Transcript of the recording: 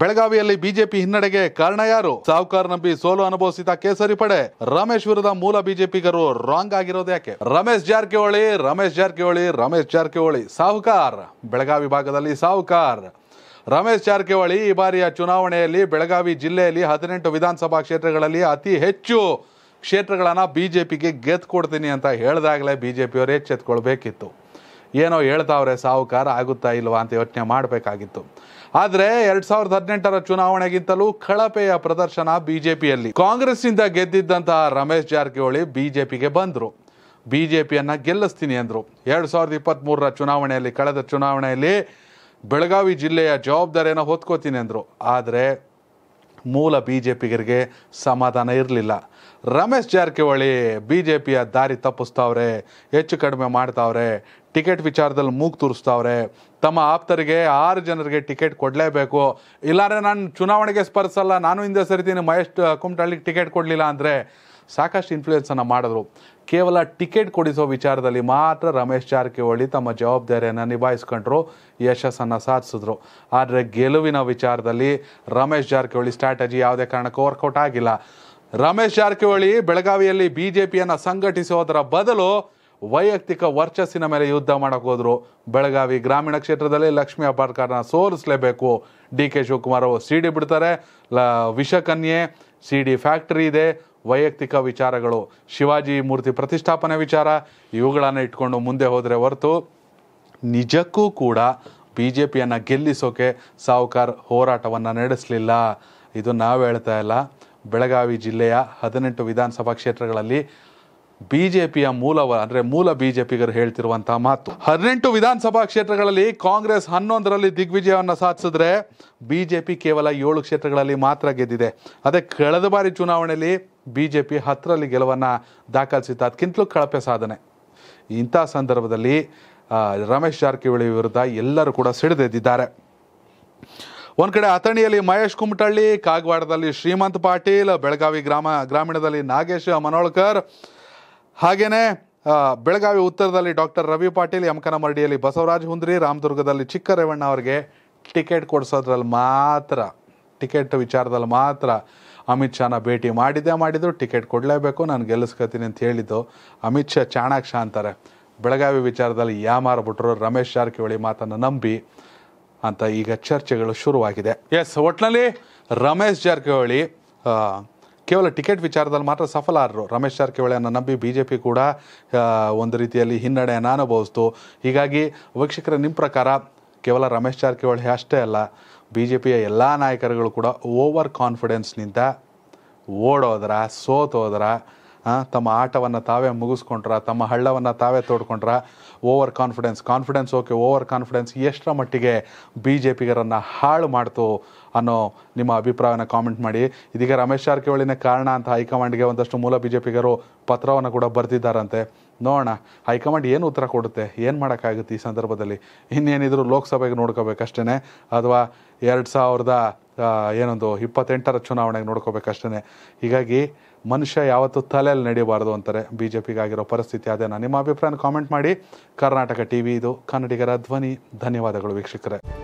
ಬೆಳಗಾವಿಯಲ್ಲಿ ಬಿಜೆಪಿ ಹಿನ್ನಡೆಗೆ ಕಾರಣ ಯಾರು ಸಾವುಕಾರ ನಂಬಿ ಸೋಲು ಅನುಭವಿಸಿದ ಕೇಸರಿ ಪಡೆ ರಾಮೇಶ್ವರದ ಮೂಲ ಬಿಜೆಪಿಗರು ರಾಂಗ್ ಆಗಿರೋದು ಯಾಕೆ ರಮೇಶ್ ಜಾರಕಿಹೊಳಿ ರಮೇಶ್ ಜಾರಕಿಹೊಳಿ ರಮೇಶ್ ಜಾರಕಿಹೊಳಿ ಸಾಹುಕಾರ್ ಬೆಳಗಾವಿ ಭಾಗದಲ್ಲಿ ಸಾಹುಕಾರ್ ರಮೇಶ್ ಜಾರಕಿಹೊಳಿ ಈ ಬಾರಿಯ ಚುನಾವಣೆಯಲ್ಲಿ ಬೆಳಗಾವಿ ಜಿಲ್ಲೆಯಲ್ಲಿ ಹದಿನೆಂಟು ವಿಧಾನಸಭಾ ಕ್ಷೇತ್ರಗಳಲ್ಲಿ ಅತಿ ಹೆಚ್ಚು ಕ್ಷೇತ್ರಗಳನ್ನು ಬಿಜೆಪಿಗೆ ಗೆದ್ದು ಕೊಡ್ತೀನಿ ಅಂತ ಹೇಳಿದಾಗಲೇ ಬಿಜೆಪಿಯವರು ಎಚ್ಚೆತ್ಕೊಳ್ಬೇಕಿತ್ತು ಏನೋ ಹೇಳ್ತಾವ್ರೆ ಸಾಹುಕಾರ ಆಗುತ್ತಾ ಇಲ್ವಾ ಅಂತ ಯೋಚನೆ ಮಾಡಬೇಕಾಗಿತ್ತು ಆದರೆ ಎರಡು ಸಾವಿರದ ಹದಿನೆಂಟರ ಚುನಾವಣೆಗಿಂತಲೂ ಕಳಪೆಯ ಪ್ರದರ್ಶನ ಬಿಜೆಪಿಯಲ್ಲಿ ಕಾಂಗ್ರೆಸ್ನಿಂದ ಗೆದ್ದಿದ್ದಂತಹ ರಮೇಶ್ ಜಾರಕಿಹೊಳಿ ಪಿಗೆ ಬಂದರು ಪಿಯನ್ನು ಗೆಲ್ಲಿಸ್ತೀನಿ ಅಂದರು ಎರಡು ಸಾವಿರದ ಇಪ್ಪತ್ತ್ಮೂರರ ಚುನಾವಣೆಯಲ್ಲಿ ಕಳೆದ ಚುನಾವಣೆಯಲ್ಲಿ ಬೆಳಗಾವಿ ಜಿಲ್ಲೆಯ ಜವಾಬ್ದಾರಿಯನ್ನು ಹೊತ್ಕೋತೀನಿ ಅಂದರು ಆದರೆ ಮೂಲ ಬಿ ಜೆ ಪಿಗರಿಗೆ ಸಮಾಧಾನ ಇರಲಿಲ್ಲ ರಮೇಶ್ ಜಾರಕಿಹೊಳಿ ಬಿ ಜೆ ಪಿಯ ದಾರಿ ತಪ್ಪಿಸ್ತಾವ್ರೆ ಹೆಚ್ಚು ಕಡಿಮೆ ಮಾಡ್ತಾವ್ರೆ ಟಿಕೆಟ್ ವಿಚಾರದಲ್ಲಿ ಮೂಗು ತೋರಿಸ್ತಾವ್ರೆ ತಮ್ಮ ಆಪ್ತರಿಗೆ ಆರು ಜನರಿಗೆ ಟಿಕೆಟ್ ಕೊಡಲೇಬೇಕು ಇಲ್ಲಾಂದರೆ ನಾನು ಚುನಾವಣೆಗೆ ಸ್ಪರ್ಸಲ್ಲ ನಾನು ಹಿಂದೆ ಸರಿತೀನಿ ಮಹೇಶ್ ಕುಮಟಳ್ಳಿಗೆ ಟಿಕೆಟ್ ಕೊಡಲಿಲ್ಲ ಅಂದರೆ ಸಾಕಷ್ಟು ಇನ್ಫ್ಲೂಯೆನ್ಸನ್ನು ಮಾಡಿದ್ರು ಕೇವಲ ಟಿಕೆಟ್ ಕೊಡಿಸೋ ವಿಚಾರದಲ್ಲಿ ಮಾತ್ರ ರಮೇಶ್ ಜಾರಕಿಹೊಳಿ ತಮ್ಮ ಜವಾಬ್ದಾರಿಯನ್ನು ನಿಭಾಯಿಸ್ಕೊಂಡ್ರು ಯಶಸ್ಸನ್ನು ಸಾಧಿಸಿದ್ರು ಆದರೆ ಗೆಲುವಿನ ವಿಚಾರದಲ್ಲಿ ರಮೇಶ್ ಜಾರಕಿಹೊಳಿ ಸ್ಟ್ರಾಟಜಿ ಯಾವುದೇ ಕಾರಣಕ್ಕೂ ವರ್ಕೌಟ್ ಆಗಿಲ್ಲ ರಮೇಶ್ ಜಾರಕಿಹೊಳಿ ಬೆಳಗಾವಿಯಲ್ಲಿ ಬಿ ಜೆ ಪಿಯನ್ನು ಸಂಘಟಿಸೋದರ ಬದಲು ವೈಯಕ್ತಿಕ ವರ್ಚಸ್ಸಿನ ಮೇಲೆ ಯುದ್ಧ ಮಾಡಕ್ಕೆ ಹೋದರು ಬೆಳಗಾವಿ ಗ್ರಾಮೀಣ ಕ್ಷೇತ್ರದಲ್ಲಿ ಲಕ್ಷ್ಮೀ ಅಪಾರ್ಕಾರನ ಸೋಲಿಸಲೇಬೇಕು ಡಿ ಕೆ ಶಿವಕುಮಾರ್ ಅವರು ಡಿ ಬಿಡ್ತಾರೆ ಲ ವಿಷಕನ್ಯೆ ಸಿ ಡಿ ಫ್ಯಾಕ್ಟ್ರಿ ಇದೆ ವೈಯಕ್ತಿಕ ವಿಚಾರಗಳು ಶಿವಾಜಿ ಮೂರ್ತಿ ಪ್ರತಿಷ್ಠಾಪನೆ ವಿಚಾರ ಇವುಗಳನ್ನು ಇಟ್ಕೊಂಡು ಮುಂದೆ ಹೋದರೆ ಹೊರತು ನಿಜಕ್ಕೂ ಕೂಡ ಬಿ ಜೆ ಪಿಯನ್ನು ಗೆಲ್ಲಿಸೋಕೆ ಸಾವುಕಾರ್ ಹೋರಾಟವನ್ನು ನಡೆಸಲಿಲ್ಲ ಇದು ನಾವು ಹೇಳ್ತಾ ಇಲ್ಲ ಬೆಳಗಾವಿ ಜಿಲ್ಲೆಯ ಹದಿನೆಂಟು ವಿಧಾನಸಭಾ ಕ್ಷೇತ್ರಗಳಲ್ಲಿ ಬಿ ಜೆ ಪಿಯ ಮೂಲವ ಅಂದರೆ ಮೂಲ ಬಿಜೆಪಿಗರು ಹೇಳ್ತಿರುವಂತಹ ಮಾತು ಹದಿನೆಂಟು ವಿಧಾನಸಭಾ ಕ್ಷೇತ್ರಗಳಲ್ಲಿ ಕಾಂಗ್ರೆಸ್ ಹನ್ನೊಂದರಲ್ಲಿ ದಿಗ್ವಿಜಯವನ್ನು ಸಾಧಿಸಿದ್ರೆ ಬಿಜೆಪಿ ಕೇವಲ ಏಳು ಕ್ಷೇತ್ರಗಳಲ್ಲಿ ಮಾತ್ರ ಗೆದ್ದಿದೆ ಅದೇ ಕಳೆದ ಬಾರಿ ಚುನಾವಣೆಯಲ್ಲಿ ಬಿಜೆಪಿ ಹತ್ತರಲ್ಲಿ ಗೆಲುವನ್ನು ದಾಖಲಿಸಿತ್ತು ಅದಕ್ಕಿಂತಲೂ ಕಳಪೆ ಸಾಧನೆ ಇಂಥ ಸಂದರ್ಭದಲ್ಲಿ ರಮೇಶ್ ಜಾರಕಿಹೊಳಿ ವಿರುದ್ಧ ಎಲ್ಲರೂ ಕೂಡ ಸಿಡಿದೆದ್ದಿದ್ದಾರೆ ಒಂದು ಕಡೆ ಅಥಣಿಯಲ್ಲಿ ಮಹೇಶ್ ಕುಮಟಳ್ಳಿ ಕಾಗವಾಡದಲ್ಲಿ ಶ್ರೀಮಂತ್ ಪಾಟೀಲ್ ಬೆಳಗಾವಿ ಗ್ರಾಮ ಗ್ರಾಮೀಣದಲ್ಲಿ ನಾಗೇಶ್ ಮನೋಳ್ಕರ್ ಹಾಗೆಯೇ ಬೆಳಗಾವಿ ಉತ್ತರದಲ್ಲಿ ಡಾಕ್ಟರ್ ರವಿ ಪಾಟೀಲ್ ಮರಡಿಯಲ್ಲಿ ಬಸವರಾಜ್ ಹುಂದ್ರಿ ರಾಮದುರ್ಗದಲ್ಲಿ ಚಿಕ್ಕ ರೇವಣ್ಣ ಅವರಿಗೆ ಟಿಕೆಟ್ ಕೊಡಿಸೋದ್ರಲ್ಲಿ ಮಾತ್ರ ಟಿಕೆಟ್ ವಿಚಾರದಲ್ಲಿ ಮಾತ್ರ ಅಮಿತ್ ಶಾನ ಭೇಟಿ ಮಾಡಿದ್ದೇ ಮಾಡಿದ್ರು ಟಿಕೆಟ್ ಕೊಡಲೇಬೇಕು ನಾನು ಗೆಲ್ಲಿಸ್ಕೊತೀನಿ ಅಂತ ಹೇಳಿದ್ದು ಅಮಿತ್ ಶಾ ಚಾಣಾಕ್ಷ ಅಂತಾರೆ ಬೆಳಗಾವಿ ವಿಚಾರದಲ್ಲಿ ಯಾಮಾರ್ಬಿಟ್ರು ರಮೇಶ್ ಜಾರಕಿಹೊಳಿ ಮಾತನ್ನು ನಂಬಿ ಅಂತ ಈಗ ಚರ್ಚೆಗಳು ಶುರುವಾಗಿದೆ ಎಸ್ ಒಟ್ಟಿನಲ್ಲಿ ರಮೇಶ್ ಜಾರಕಿಹೊಳಿ ಕೇವಲ ಟಿಕೆಟ್ ವಿಚಾರದಲ್ಲಿ ಮಾತ್ರ ಸಫಲಾರರು ರಮೇಶ್ ಜಾರಕಿಹೊಳಿಯನ್ನು ನಂಬಿ ಬಿ ಜೆ ಪಿ ಕೂಡ ಒಂದು ರೀತಿಯಲ್ಲಿ ಹಿನ್ನಡೆಯನ್ನು ಅನುಭವಿಸ್ತು ಹೀಗಾಗಿ ವೀಕ್ಷಕರ ನಿಮ್ಮ ಪ್ರಕಾರ ಕೇವಲ ರಮೇಶ್ ಜಾರಕಿಹೊಳಿ ಅಷ್ಟೇ ಅಲ್ಲ ಬಿ ಜೆ ಪಿಯ ಎಲ್ಲ ನಾಯಕರುಗಳು ಕೂಡ ಓವರ್ ಕಾನ್ಫಿಡೆನ್ಸ್ನಿಂದ ಓಡೋದ್ರ ಸೋತೋದ್ರ ತಮ್ಮ ಆಟವನ್ನು ತಾವೇ ಮುಗಿಸ್ಕೊಂಡ್ರ ತಮ್ಮ ಹಳ್ಳವನ್ನು ತಾವೇ ತೋಡ್ಕೊಂಡ್ರ over confidence confidence okay over confidence ಎಷ್ಟರ ಮಟ್ಟಿಗೆ ಬಿ ಜೆ ಪಿಗರನ್ನು ಹಾಳು ಮಾಡ್ತು ಅನ್ನೋ ನಿಮ್ಮ ಅಭಿಪ್ರಾಯವನ್ನು ಕಾಮೆಂಟ್ ಮಾಡಿ ಇದೀಗ ರಮೇಶ್ ಜಾರಕಿಹೊಳಿನೇ ಕಾರಣ ಅಂತ ಹೈಕಮಾಂಡ್ಗೆ ಒಂದಷ್ಟು ಮೂಲ ಬಿ ಜೆ ಪಿಗರು ಪತ್ರವನ್ನು ಕೂಡ ಬರೆದಿದ್ದಾರಂತೆ ನೋಡೋಣ ಹೈಕಮಾಂಡ್ ಏನು ಉತ್ತರ ಕೊಡುತ್ತೆ ಏನು ಮಾಡೋಕ್ಕಾಗುತ್ತೆ ಈ ಸಂದರ್ಭದಲ್ಲಿ ಇನ್ನೇನಿದ್ರು ಲೋಕಸಭೆಗೆ ನೋಡ್ಕೋಬೇಕಷ್ಟೇ ಅಥವಾ ಎರಡು ಸಾವಿರದ ಏನೊಂದು ಇಪ್ಪತ್ತೆಂಟರ ಚುನಾವಣೆಗೆ ನೋಡ್ಕೋಬೇಕಷ್ಟೇ ಹೀಗಾಗಿ ಮನುಷ್ಯ ಯಾವತ್ತೂ ತಲೆಯಲ್ಲಿ ನಡೆಯಬಾರ್ದು ಅಂತಾರೆ ಬಿ ಜೆ ಪಿಗಾಗಿರೋ ಪರಿಸ್ಥಿತಿ ಅದೇನಾ ನಿಮ್ಮ ಅಭಿಪ್ರಾಯನ ಕಾಮೆಂಟ್ ಮಾಡಿ ಕರ್ನಾಟಕ ಟಿ ವಿ ಇದು ಕನ್ನಡಿಗರ ಧ್ವನಿ ಧನ್ಯವಾದಗಳು ವೀಕ್ಷಕರೇ